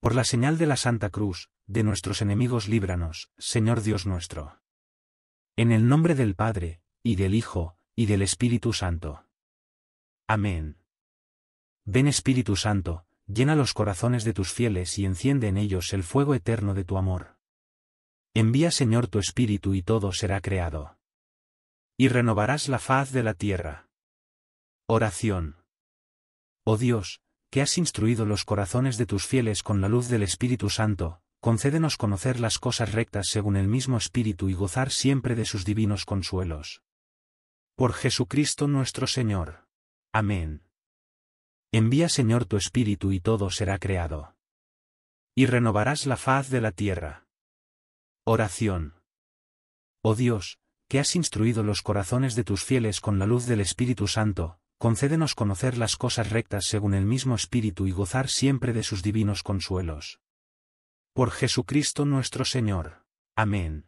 Por la señal de la Santa Cruz, de nuestros enemigos líbranos, Señor Dios nuestro. En el nombre del Padre, y del Hijo, y del Espíritu Santo. Amén. Ven Espíritu Santo, llena los corazones de tus fieles y enciende en ellos el fuego eterno de tu amor. Envía Señor tu Espíritu y todo será creado. Y renovarás la faz de la tierra. Oración. Oh Dios, que has instruido los corazones de tus fieles con la luz del Espíritu Santo, concédenos conocer las cosas rectas según el mismo Espíritu y gozar siempre de sus divinos consuelos. Por Jesucristo nuestro Señor. Amén. Envía Señor tu Espíritu y todo será creado. Y renovarás la faz de la tierra. Oración. Oh Dios, que has instruido los corazones de tus fieles con la luz del Espíritu Santo, concédenos conocer las cosas rectas según el mismo Espíritu y gozar siempre de sus divinos consuelos. Por Jesucristo nuestro Señor. Amén.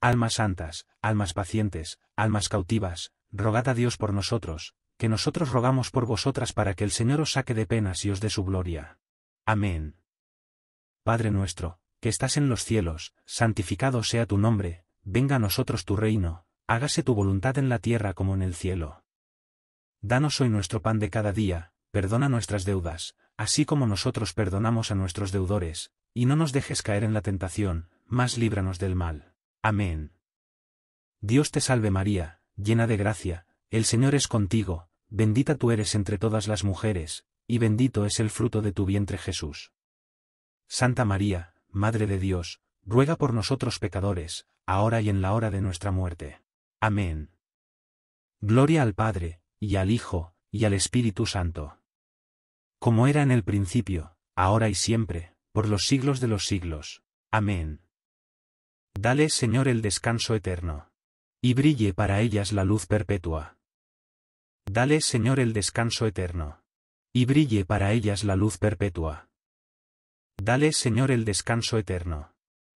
Almas santas, almas pacientes, almas cautivas, rogad a Dios por nosotros, que nosotros rogamos por vosotras para que el Señor os saque de penas y os dé su gloria. Amén. Padre nuestro, que estás en los cielos, santificado sea tu nombre, venga a nosotros tu reino, hágase tu voluntad en la tierra como en el cielo. Danos hoy nuestro pan de cada día, perdona nuestras deudas, así como nosotros perdonamos a nuestros deudores, y no nos dejes caer en la tentación, mas líbranos del mal. Amén. Dios te salve María, llena de gracia, el Señor es contigo, bendita tú eres entre todas las mujeres, y bendito es el fruto de tu vientre Jesús. Santa María, Madre de Dios, ruega por nosotros pecadores, ahora y en la hora de nuestra muerte. Amén. Gloria al Padre, y al Hijo, y al Espíritu Santo. Como era en el principio, ahora y siempre, por los siglos de los siglos. Amén. Dale, Señor, el descanso eterno. Y brille para ellas la luz perpetua. Dale, Señor, el descanso eterno. Y brille para ellas la luz perpetua. Dale, Señor, el descanso eterno.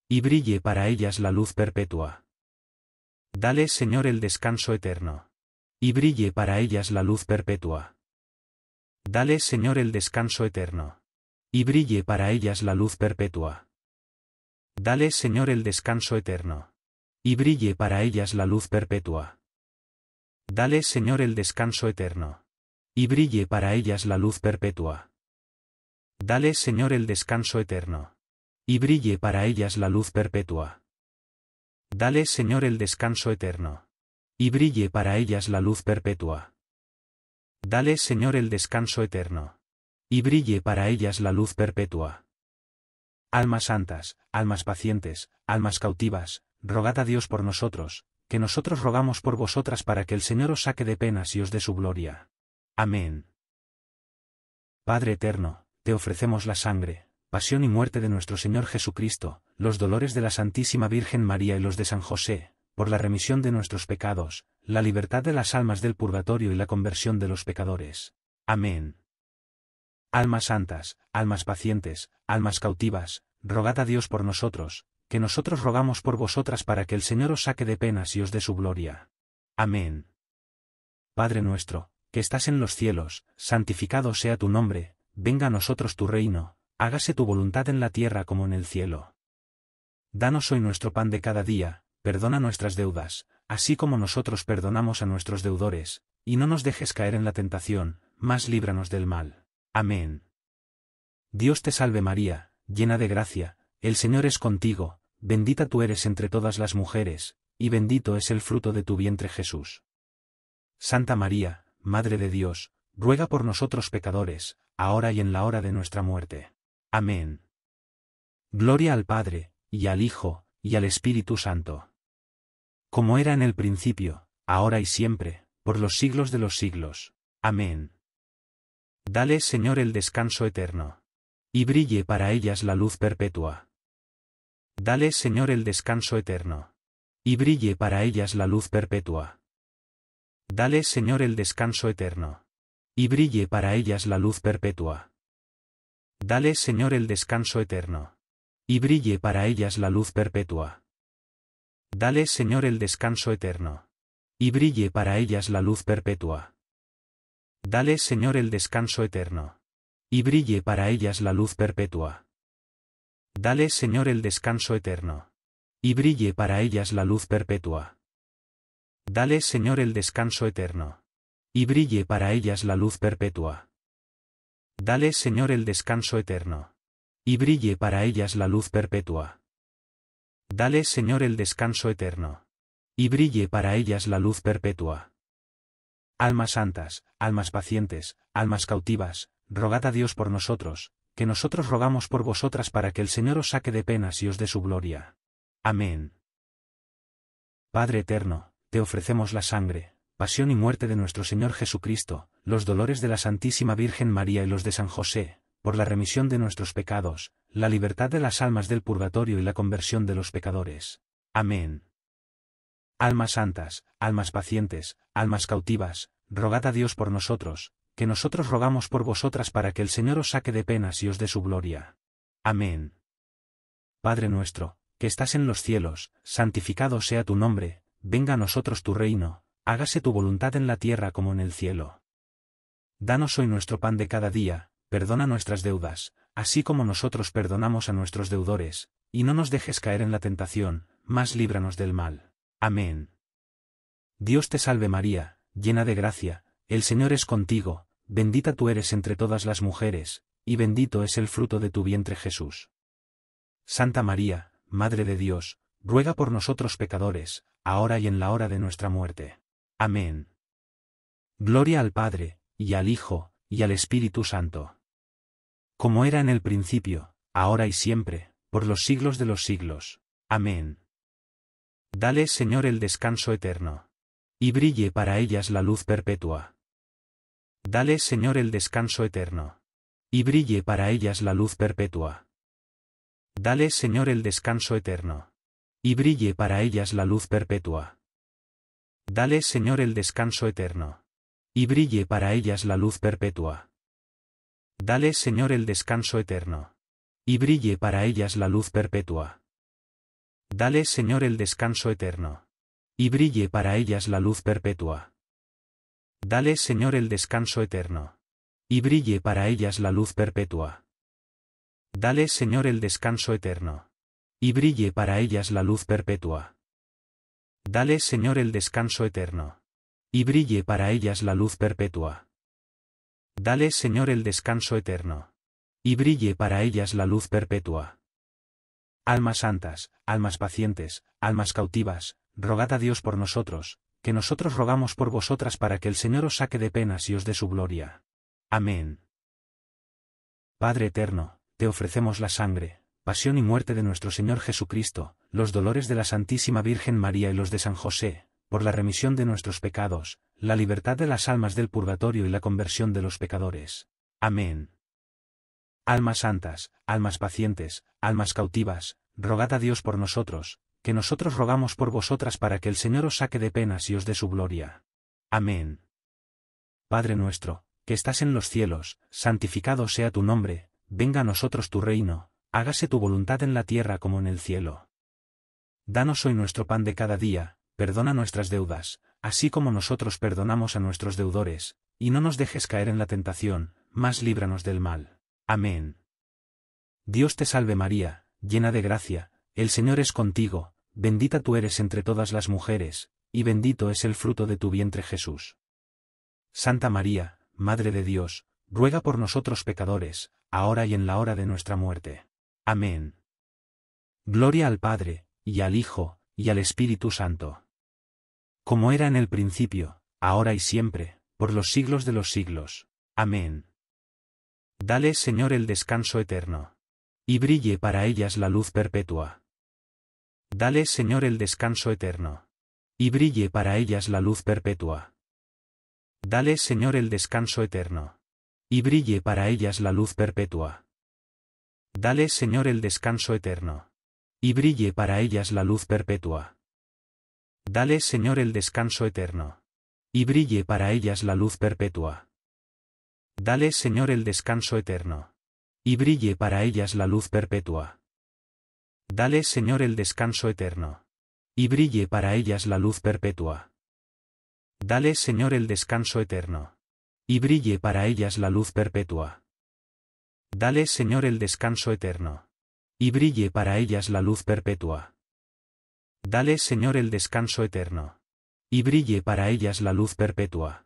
Y brille para ellas la luz perpetua. Dale, Señor, el descanso eterno y brille para ellas la luz perpetua. Dale, Señor, el descanso eterno. Y brille para ellas la luz perpetua. Dale, Señor, el descanso eterno. Y brille para ellas la luz perpetua. Dale, Señor, el descanso eterno. Y brille para ellas la luz perpetua. Dale, Señor, el descanso eterno. Y brille para ellas la luz perpetua. Dale, Señor, el descanso eterno y brille para ellas la luz perpetua. Dale, Señor, el descanso eterno. Y brille para ellas la luz perpetua. Almas santas, almas pacientes, almas cautivas, rogad a Dios por nosotros, que nosotros rogamos por vosotras para que el Señor os saque de penas y os dé su gloria. Amén. Padre eterno, te ofrecemos la sangre, pasión y muerte de nuestro Señor Jesucristo, los dolores de la Santísima Virgen María y los de San José, por la remisión de nuestros pecados, la libertad de las almas del purgatorio y la conversión de los pecadores. Amén. Almas santas, almas pacientes, almas cautivas, rogad a Dios por nosotros, que nosotros rogamos por vosotras para que el Señor os saque de penas y os dé su gloria. Amén. Padre nuestro, que estás en los cielos, santificado sea tu nombre, venga a nosotros tu reino, hágase tu voluntad en la tierra como en el cielo. Danos hoy nuestro pan de cada día, perdona nuestras deudas, así como nosotros perdonamos a nuestros deudores, y no nos dejes caer en la tentación, mas líbranos del mal. Amén. Dios te salve María, llena de gracia, el Señor es contigo, bendita tú eres entre todas las mujeres, y bendito es el fruto de tu vientre Jesús. Santa María, Madre de Dios, ruega por nosotros pecadores, ahora y en la hora de nuestra muerte. Amén. Gloria al Padre, y al Hijo, y al Espíritu Santo como era en el principio, ahora y siempre, por los siglos de los siglos. Amén. Dale, Señor, el descanso eterno. Y brille para ellas la luz perpetua. Dale, Señor, el descanso eterno. Y brille para ellas la luz perpetua. Dale, Señor, el descanso eterno. Y brille para ellas la luz perpetua. Dale, Señor, el descanso eterno. Y brille para ellas la luz perpetua. Dale Señor el descanso eterno. Y brille para ellas la luz perpetua. Dale Señor el descanso eterno. Y brille para ellas la luz perpetua. Dale Señor el descanso eterno. Y brille para ellas la luz perpetua. Dale Señor el descanso eterno. Y brille para ellas la luz perpetua. Dale Señor el descanso eterno. Y brille para ellas la luz perpetua. Dale Señor el descanso eterno. Y brille para ellas la luz perpetua. Almas santas, almas pacientes, almas cautivas, rogad a Dios por nosotros, que nosotros rogamos por vosotras para que el Señor os saque de penas y os dé su gloria. Amén. Padre eterno, te ofrecemos la sangre, pasión y muerte de nuestro Señor Jesucristo, los dolores de la Santísima Virgen María y los de San José, por la remisión de nuestros pecados, la libertad de las almas del purgatorio y la conversión de los pecadores. Amén. Almas santas, almas pacientes, almas cautivas, rogad a Dios por nosotros, que nosotros rogamos por vosotras para que el Señor os saque de penas y os dé su gloria. Amén. Padre nuestro, que estás en los cielos, santificado sea tu nombre, venga a nosotros tu reino, hágase tu voluntad en la tierra como en el cielo. Danos hoy nuestro pan de cada día, perdona nuestras deudas, así como nosotros perdonamos a nuestros deudores, y no nos dejes caer en la tentación, mas líbranos del mal. Amén. Dios te salve María, llena de gracia, el Señor es contigo, bendita tú eres entre todas las mujeres, y bendito es el fruto de tu vientre Jesús. Santa María, Madre de Dios, ruega por nosotros pecadores, ahora y en la hora de nuestra muerte. Amén. Gloria al Padre, y al Hijo, y al Espíritu Santo como era en el principio, ahora y siempre, por los siglos de los siglos. Amén. Dale, Señor, el descanso eterno. Y brille para ellas la luz perpetua. Dale, Señor, el descanso eterno. Y brille para ellas la luz perpetua. Dale, Señor, el descanso eterno. Y brille para ellas la luz perpetua. Dale, Señor, el descanso eterno. Y brille para ellas la luz perpetua. Dale Señor el descanso eterno. Y brille para ellas la luz perpetua. Dale Señor el descanso eterno. Y brille para ellas la luz perpetua. Dale Señor el descanso eterno. Y brille para ellas la luz perpetua. Dale Señor el descanso eterno. Y brille para ellas la luz perpetua. Dale Señor el descanso eterno. Y brille para ellas la luz perpetua. Dale Señor el descanso eterno. Y brille para ellas la luz perpetua. Almas santas, almas pacientes, almas cautivas, rogad a Dios por nosotros, que nosotros rogamos por vosotras para que el Señor os saque de penas y os dé su gloria. Amén. Padre eterno, te ofrecemos la sangre, pasión y muerte de nuestro Señor Jesucristo, los dolores de la Santísima Virgen María y los de San José, por la remisión de nuestros pecados, la libertad de las almas del purgatorio y la conversión de los pecadores. Amén. Almas santas, almas pacientes, almas cautivas, rogad a Dios por nosotros, que nosotros rogamos por vosotras para que el Señor os saque de penas y os dé su gloria. Amén. Padre nuestro, que estás en los cielos, santificado sea tu nombre, venga a nosotros tu reino, hágase tu voluntad en la tierra como en el cielo. Danos hoy nuestro pan de cada día, perdona nuestras deudas, así como nosotros perdonamos a nuestros deudores, y no nos dejes caer en la tentación, mas líbranos del mal. Amén. Dios te salve María, llena de gracia, el Señor es contigo, bendita tú eres entre todas las mujeres, y bendito es el fruto de tu vientre Jesús. Santa María, Madre de Dios, ruega por nosotros pecadores, ahora y en la hora de nuestra muerte. Amén. Gloria al Padre, y al Hijo, y al Espíritu Santo como era en el principio, ahora y siempre, por los siglos de los siglos. Amén. Dale, Señor, el descanso eterno. Y brille para ellas la luz perpetua. Dale, Señor, el descanso eterno. Y brille para ellas la luz perpetua. Dale, Señor, el descanso eterno. Y brille para ellas la luz perpetua. Dale, Señor, el descanso eterno. Y brille para ellas la luz perpetua. Dale Señor el descanso eterno. Y brille para ellas la luz perpetua. Dale Señor el descanso eterno. Y brille para ellas la luz perpetua. Dale Señor el descanso eterno. Y brille para ellas la luz perpetua. Dale Señor el descanso eterno. Y brille para ellas la luz perpetua. Dale Señor el descanso eterno. Y brille para ellas la luz perpetua. Dale Señor el descanso eterno. Y brille para ellas la luz perpetua.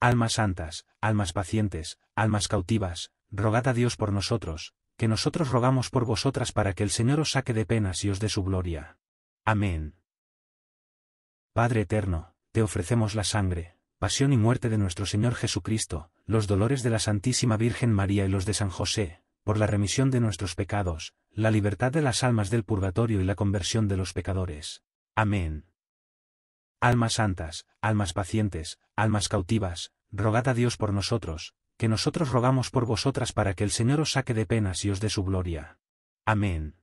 Almas santas, almas pacientes, almas cautivas, rogad a Dios por nosotros, que nosotros rogamos por vosotras para que el Señor os saque de penas y os dé su gloria. Amén. Padre eterno, te ofrecemos la sangre, pasión y muerte de nuestro Señor Jesucristo, los dolores de la Santísima Virgen María y los de San José, por la remisión de nuestros pecados, la libertad de las almas del purgatorio y la conversión de los pecadores. Amén. Almas santas, almas pacientes, almas cautivas, rogad a Dios por nosotros, que nosotros rogamos por vosotras para que el Señor os saque de penas y os dé su gloria. Amén.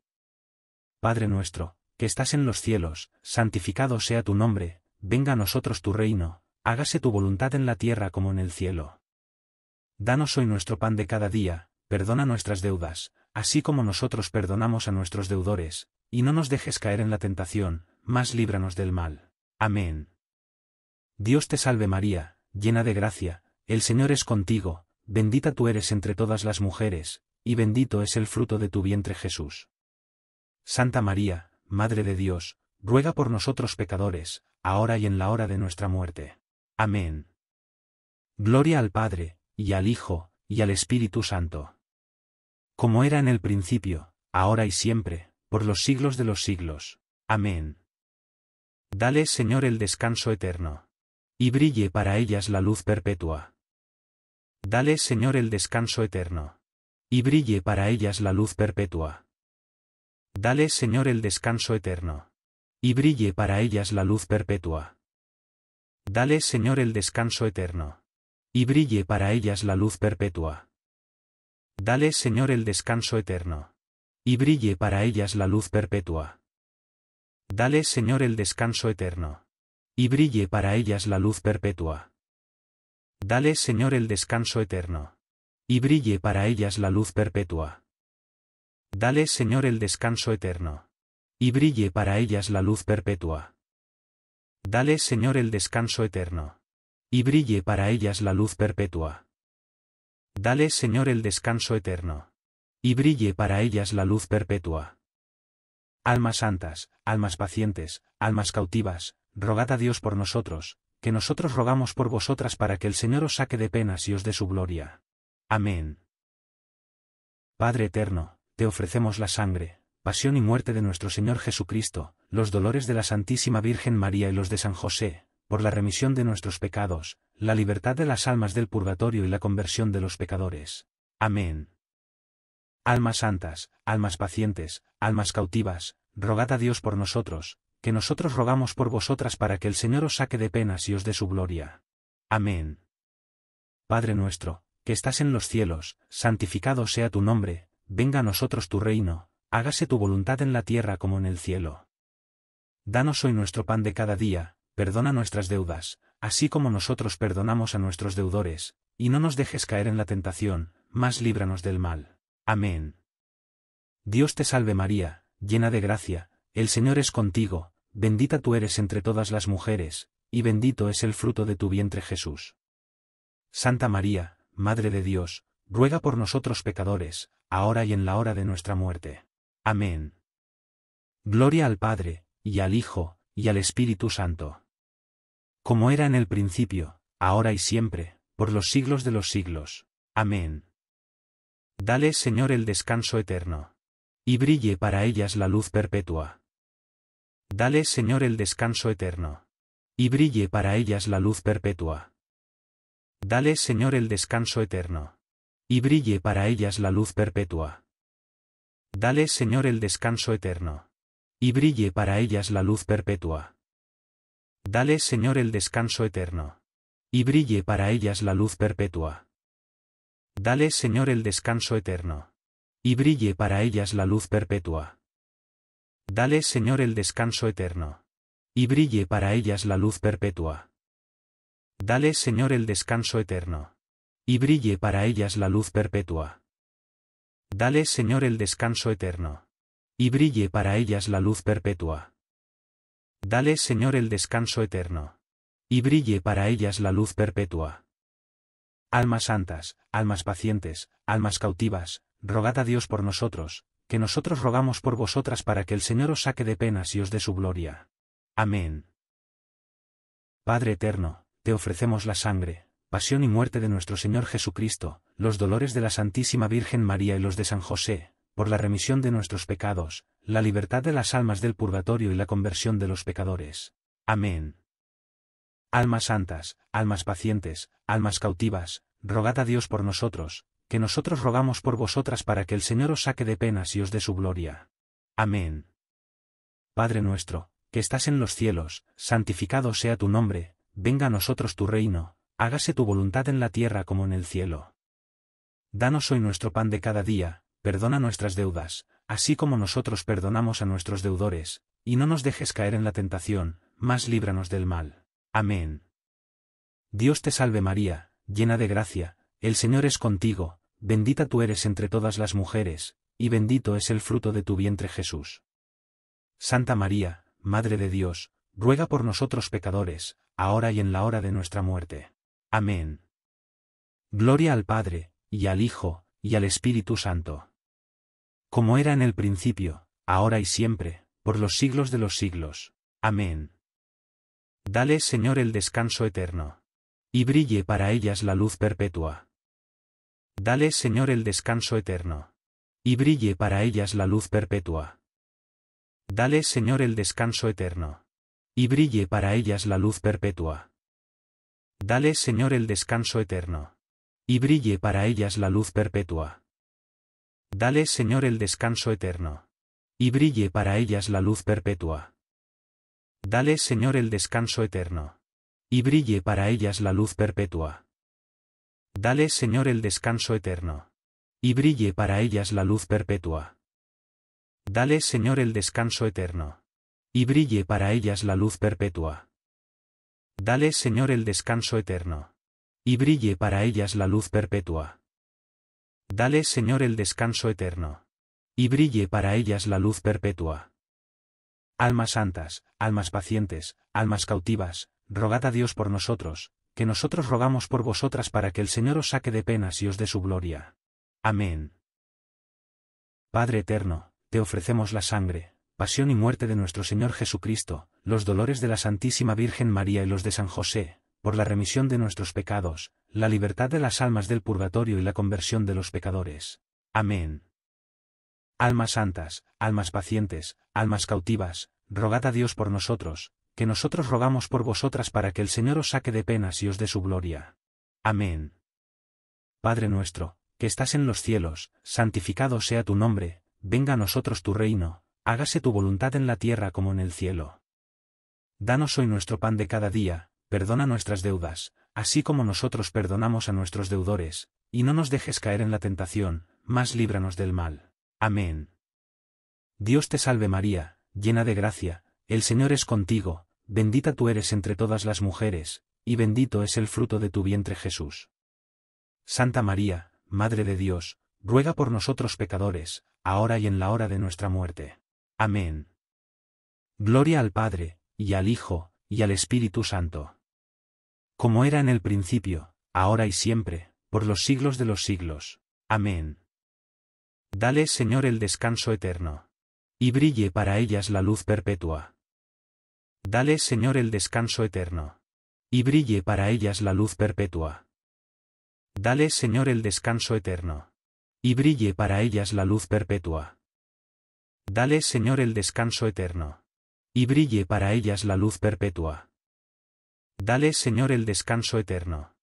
Padre nuestro, que estás en los cielos, santificado sea tu nombre, venga a nosotros tu reino, hágase tu voluntad en la tierra como en el cielo. Danos hoy nuestro pan de cada día, perdona nuestras deudas, así como nosotros perdonamos a nuestros deudores, y no nos dejes caer en la tentación, mas líbranos del mal. Amén. Dios te salve María, llena de gracia, el Señor es contigo, bendita tú eres entre todas las mujeres, y bendito es el fruto de tu vientre Jesús. Santa María, Madre de Dios, ruega por nosotros pecadores, ahora y en la hora de nuestra muerte. Amén. Gloria al Padre, y al Hijo, y al Espíritu Santo como era en el principio, ahora y siempre, por los siglos de los siglos. Amén. Dale, Señor, el descanso eterno. Y brille para ellas la luz perpetua. Dale, Señor, el descanso eterno. Y brille para ellas la luz perpetua. Dale, Señor, el descanso eterno. Y brille para ellas la luz perpetua. Dale, Señor, el descanso eterno. Y brille para ellas la luz perpetua. Dale Señor el descanso eterno. Y brille para ellas la luz perpetua. Dale Señor el descanso eterno. Y brille para ellas la luz perpetua. Dale Señor el descanso eterno. Y brille para ellas la luz perpetua. Dale Señor el descanso eterno. Y brille para ellas la luz perpetua. Dale Señor el descanso eterno. Y brille para ellas la luz perpetua. Dale Señor el descanso eterno. Y brille para ellas la luz perpetua. Almas santas, almas pacientes, almas cautivas, rogad a Dios por nosotros, que nosotros rogamos por vosotras para que el Señor os saque de penas y os dé su gloria. Amén. Padre eterno, te ofrecemos la sangre, pasión y muerte de nuestro Señor Jesucristo, los dolores de la Santísima Virgen María y los de San José, por la remisión de nuestros pecados, la libertad de las almas del purgatorio y la conversión de los pecadores. Amén. Almas santas, almas pacientes, almas cautivas, rogad a Dios por nosotros, que nosotros rogamos por vosotras para que el Señor os saque de penas y os dé su gloria. Amén. Padre nuestro, que estás en los cielos, santificado sea tu nombre, venga a nosotros tu reino, hágase tu voluntad en la tierra como en el cielo. Danos hoy nuestro pan de cada día, perdona nuestras deudas, así como nosotros perdonamos a nuestros deudores, y no nos dejes caer en la tentación, mas líbranos del mal. Amén. Dios te salve María, llena de gracia, el Señor es contigo, bendita tú eres entre todas las mujeres, y bendito es el fruto de tu vientre Jesús. Santa María, Madre de Dios, ruega por nosotros pecadores, ahora y en la hora de nuestra muerte. Amén. Gloria al Padre, y al Hijo, y al Espíritu Santo como era en el principio, ahora y siempre, por los siglos de los siglos. Amén. Dale, Señor, el descanso eterno. Y brille para ellas la luz perpetua. Dale, Señor, el descanso eterno. Y brille para ellas la luz perpetua. Dale, Señor, el descanso eterno. Y brille para ellas la luz perpetua. Dale, Señor, el descanso eterno. Y brille para ellas la luz perpetua. Dale Señor el descanso eterno. Y brille para ellas la luz perpetua. Dale Señor el descanso eterno. Y brille para ellas la luz perpetua. Dale Señor el descanso eterno. Y brille para ellas la luz perpetua. Dale Señor el descanso eterno. Y brille para ellas la luz perpetua. Dale Señor el descanso eterno. Y brille para ellas la luz perpetua. Dale Señor el descanso eterno. Y brille para ellas la luz perpetua. Almas santas, almas pacientes, almas cautivas, rogad a Dios por nosotros, que nosotros rogamos por vosotras para que el Señor os saque de penas y os dé su gloria. Amén. Padre eterno, te ofrecemos la sangre, pasión y muerte de nuestro Señor Jesucristo, los dolores de la Santísima Virgen María y los de San José, por la remisión de nuestros pecados, la libertad de las almas del purgatorio y la conversión de los pecadores. Amén. Almas santas, almas pacientes, almas cautivas, rogad a Dios por nosotros, que nosotros rogamos por vosotras para que el Señor os saque de penas y os dé su gloria. Amén. Padre nuestro, que estás en los cielos, santificado sea tu nombre, venga a nosotros tu reino, hágase tu voluntad en la tierra como en el cielo. Danos hoy nuestro pan de cada día, perdona nuestras deudas, así como nosotros perdonamos a nuestros deudores, y no nos dejes caer en la tentación, mas líbranos del mal. Amén. Dios te salve María, llena de gracia, el Señor es contigo, bendita tú eres entre todas las mujeres, y bendito es el fruto de tu vientre Jesús. Santa María, Madre de Dios, ruega por nosotros pecadores, ahora y en la hora de nuestra muerte. Amén. Gloria al Padre, y al Hijo, y al Espíritu Santo como era en el principio, ahora y siempre, por los siglos de los siglos. Amén. Dale, Señor, el descanso eterno. Y brille para ellas la luz perpetua. Dale, Señor, el descanso eterno. Y brille para ellas la luz perpetua. Dale, Señor, el descanso eterno. Y brille para ellas la luz perpetua. Dale, Señor, el descanso eterno. Y brille para ellas la luz perpetua. Dale Señor el descanso eterno. Y brille para ellas la luz perpetua. Dale Señor el descanso eterno. Y brille para ellas la luz perpetua. Dale Señor el descanso eterno. Y brille para ellas la luz perpetua. Dale Señor el descanso eterno. Y brille para ellas la luz perpetua. Dale Señor el descanso eterno. Y brille para ellas la luz perpetua. Dale Señor el descanso eterno. Y brille para ellas la luz perpetua. Almas santas, almas pacientes, almas cautivas, rogad a Dios por nosotros, que nosotros rogamos por vosotras para que el Señor os saque de penas y os dé su gloria. Amén. Padre eterno, te ofrecemos la sangre, pasión y muerte de nuestro Señor Jesucristo, los dolores de la Santísima Virgen María y los de San José, por la remisión de nuestros pecados, la libertad de las almas del purgatorio y la conversión de los pecadores. Amén. Almas santas, almas pacientes, almas cautivas, rogad a Dios por nosotros, que nosotros rogamos por vosotras para que el Señor os saque de penas y os dé su gloria. Amén. Padre nuestro, que estás en los cielos, santificado sea tu nombre, venga a nosotros tu reino, hágase tu voluntad en la tierra como en el cielo. Danos hoy nuestro pan de cada día, perdona nuestras deudas, así como nosotros perdonamos a nuestros deudores, y no nos dejes caer en la tentación, mas líbranos del mal. Amén. Dios te salve María, llena de gracia, el Señor es contigo, bendita tú eres entre todas las mujeres, y bendito es el fruto de tu vientre Jesús. Santa María, Madre de Dios, ruega por nosotros pecadores, ahora y en la hora de nuestra muerte. Amén. Gloria al Padre, y al Hijo, y al Espíritu Santo como era en el principio, ahora y siempre, por los siglos de los siglos. Amén. Dale, Señor, el descanso eterno. Y brille para ellas la luz perpetua. Dale, Señor, el descanso eterno. Y brille para ellas la luz perpetua. Dale, Señor, el descanso eterno. Y brille para ellas la luz perpetua. Dale, Señor, el descanso eterno. Y brille para ellas la luz perpetua. Dale Señor el descanso eterno.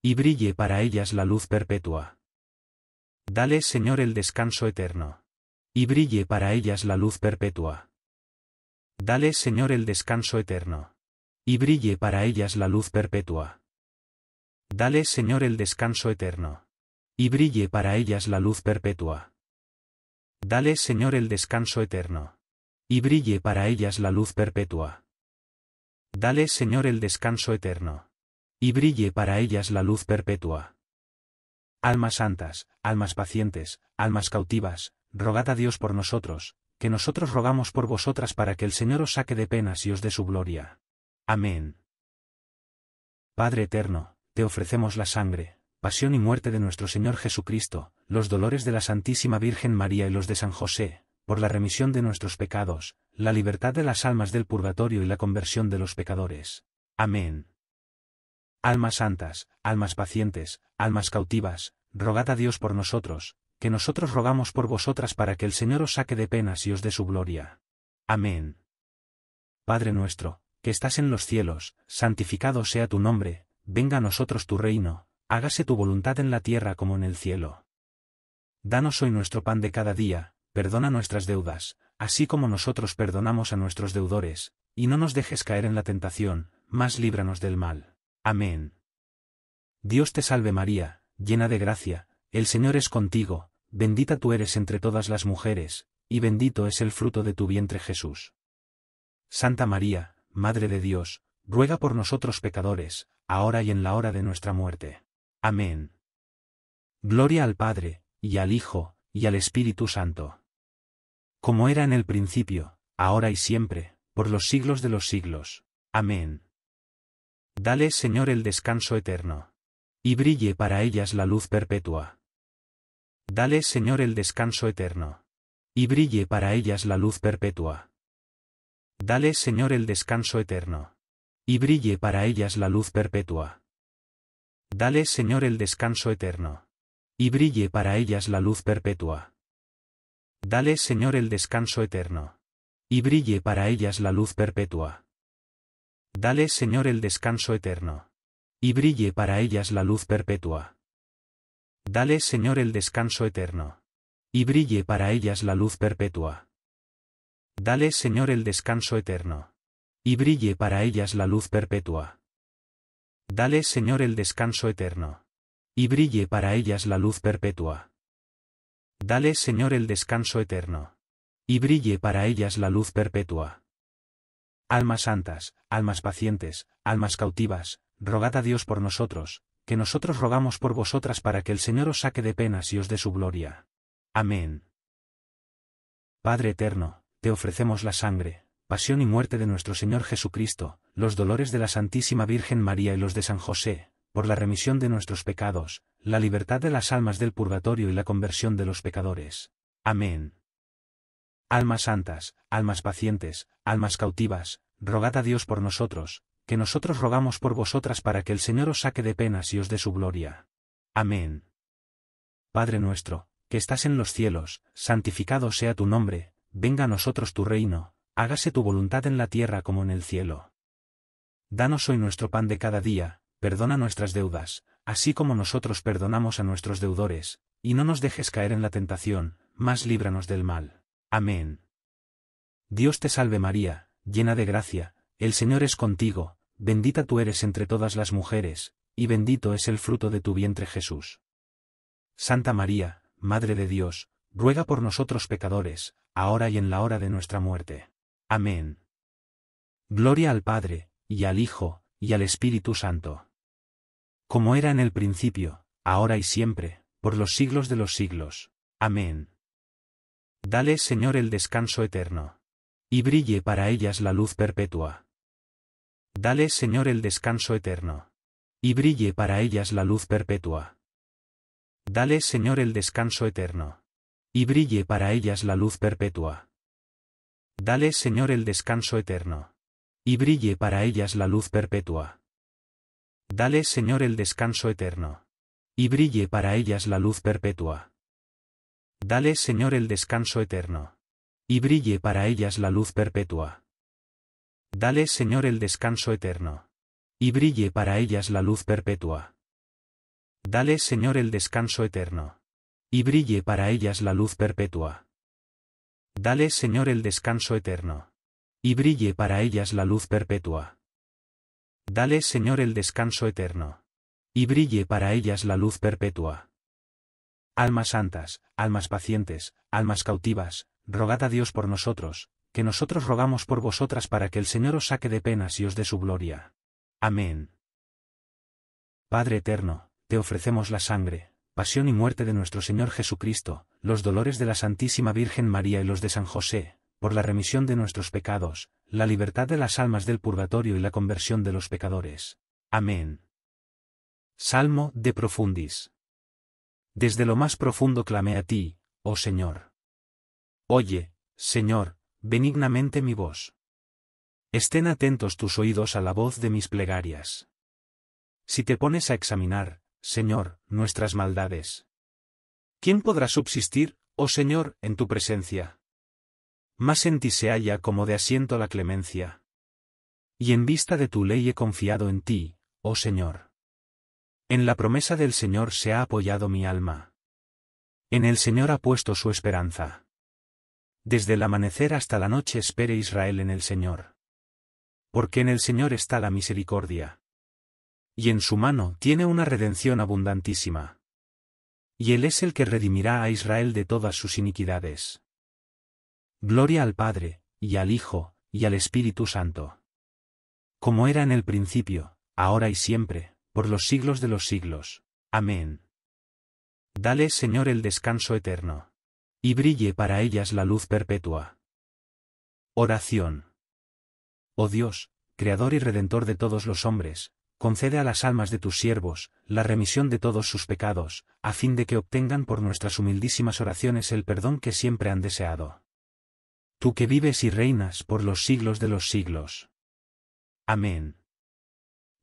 Y brille para ellas la luz perpetua. Dale Señor el descanso eterno. Y brille para ellas la luz perpetua. Dale Señor el descanso eterno. Y brille para ellas la luz perpetua. Dale Señor el descanso eterno. Y brille para ellas la luz perpetua. Dale Señor el descanso eterno. Y brille para ellas la luz perpetua. Dale Señor el descanso eterno. Y brille para ellas la luz perpetua. Almas santas, almas pacientes, almas cautivas, rogad a Dios por nosotros, que nosotros rogamos por vosotras para que el Señor os saque de penas y os dé su gloria. Amén. Padre eterno, te ofrecemos la sangre, pasión y muerte de nuestro Señor Jesucristo, los dolores de la Santísima Virgen María y los de San José, por la remisión de nuestros pecados, la libertad de las almas del purgatorio y la conversión de los pecadores. Amén. Almas santas, almas pacientes, almas cautivas, rogad a Dios por nosotros, que nosotros rogamos por vosotras para que el Señor os saque de penas y os dé su gloria. Amén. Padre nuestro, que estás en los cielos, santificado sea tu nombre, venga a nosotros tu reino, hágase tu voluntad en la tierra como en el cielo. Danos hoy nuestro pan de cada día, perdona nuestras deudas, así como nosotros perdonamos a nuestros deudores, y no nos dejes caer en la tentación, mas líbranos del mal. Amén. Dios te salve María, llena de gracia, el Señor es contigo, bendita tú eres entre todas las mujeres, y bendito es el fruto de tu vientre Jesús. Santa María, Madre de Dios, ruega por nosotros pecadores, ahora y en la hora de nuestra muerte. Amén. Gloria al Padre, y al Hijo, y al Espíritu Santo como era en el principio, ahora y siempre, por los siglos de los siglos. Amén. Dale, Señor, el descanso eterno. Y brille para ellas la luz perpetua. Dale, Señor, el descanso eterno. Y brille para ellas la luz perpetua. Dale, Señor, el descanso eterno. Y brille para ellas la luz perpetua. Dale, Señor, el descanso eterno. Y brille para ellas la luz perpetua. Dale Señor el descanso eterno. Y brille para ellas la luz perpetua. Dale Señor el descanso eterno. Y brille para ellas la luz perpetua. Dale Señor el descanso eterno. Y brille para ellas la luz perpetua. Dale Señor el descanso eterno. Y brille para ellas la luz perpetua. Dale Señor el descanso eterno. Y brille para ellas la luz perpetua. Dale Señor el descanso eterno. Y brille para ellas la luz perpetua. Almas santas, almas pacientes, almas cautivas, rogad a Dios por nosotros, que nosotros rogamos por vosotras para que el Señor os saque de penas y os dé su gloria. Amén. Padre eterno, te ofrecemos la sangre, pasión y muerte de nuestro Señor Jesucristo, los dolores de la Santísima Virgen María y los de San José, por la remisión de nuestros pecados, la libertad de las almas del purgatorio y la conversión de los pecadores. Amén. Almas santas, almas pacientes, almas cautivas, rogad a Dios por nosotros, que nosotros rogamos por vosotras para que el Señor os saque de penas y os dé su gloria. Amén. Padre nuestro, que estás en los cielos, santificado sea tu nombre, venga a nosotros tu reino, hágase tu voluntad en la tierra como en el cielo. Danos hoy nuestro pan de cada día, perdona nuestras deudas, así como nosotros perdonamos a nuestros deudores, y no nos dejes caer en la tentación, mas líbranos del mal. Amén. Dios te salve María, llena de gracia, el Señor es contigo, bendita tú eres entre todas las mujeres, y bendito es el fruto de tu vientre Jesús. Santa María, Madre de Dios, ruega por nosotros pecadores, ahora y en la hora de nuestra muerte. Amén. Gloria al Padre, y al Hijo, y al Espíritu Santo como era en el principio, ahora y siempre, por los siglos de los siglos. Amén. Dale, Señor, el descanso eterno. Y brille para ellas la luz perpetua. Dale, Señor, el descanso eterno. Y brille para ellas la luz perpetua. Dale, Señor, el descanso eterno. Y brille para ellas la luz perpetua. Dale, Señor, el descanso eterno. Y brille para ellas la luz perpetua. Dale Señor el descanso eterno. Y brille para ellas la luz perpetua. Dale Señor el descanso eterno. Y brille para ellas la luz perpetua. Dale Señor el descanso eterno. Y brille para ellas la luz perpetua. Dale Señor el descanso eterno. Y brille para ellas la luz perpetua. Dale Señor el descanso eterno. Y brille para ellas la luz perpetua. Dale Señor el descanso eterno. Y brille para ellas la luz perpetua. Almas santas, almas pacientes, almas cautivas, rogad a Dios por nosotros, que nosotros rogamos por vosotras para que el Señor os saque de penas y os dé su gloria. Amén. Padre eterno, te ofrecemos la sangre, pasión y muerte de nuestro Señor Jesucristo, los dolores de la Santísima Virgen María y los de San José, por la remisión de nuestros pecados, la libertad de las almas del purgatorio y la conversión de los pecadores. Amén. Salmo de Profundis. Desde lo más profundo clamé a ti, oh Señor. Oye, Señor, benignamente mi voz. Estén atentos tus oídos a la voz de mis plegarias. Si te pones a examinar, Señor, nuestras maldades. ¿Quién podrá subsistir, oh Señor, en tu presencia? más en ti se halla como de asiento la clemencia. Y en vista de tu ley he confiado en ti, oh Señor. En la promesa del Señor se ha apoyado mi alma. En el Señor ha puesto su esperanza. Desde el amanecer hasta la noche espere Israel en el Señor. Porque en el Señor está la misericordia. Y en su mano tiene una redención abundantísima. Y Él es el que redimirá a Israel de todas sus iniquidades. Gloria al Padre, y al Hijo, y al Espíritu Santo. Como era en el principio, ahora y siempre, por los siglos de los siglos. Amén. Dale, Señor, el descanso eterno. Y brille para ellas la luz perpetua. Oración. Oh Dios, Creador y Redentor de todos los hombres, concede a las almas de tus siervos, la remisión de todos sus pecados, a fin de que obtengan por nuestras humildísimas oraciones el perdón que siempre han deseado tú que vives y reinas por los siglos de los siglos. Amén.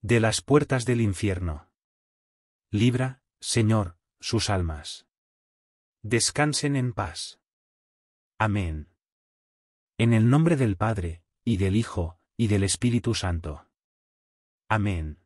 De las puertas del infierno. Libra, Señor, sus almas. Descansen en paz. Amén. En el nombre del Padre, y del Hijo, y del Espíritu Santo. Amén.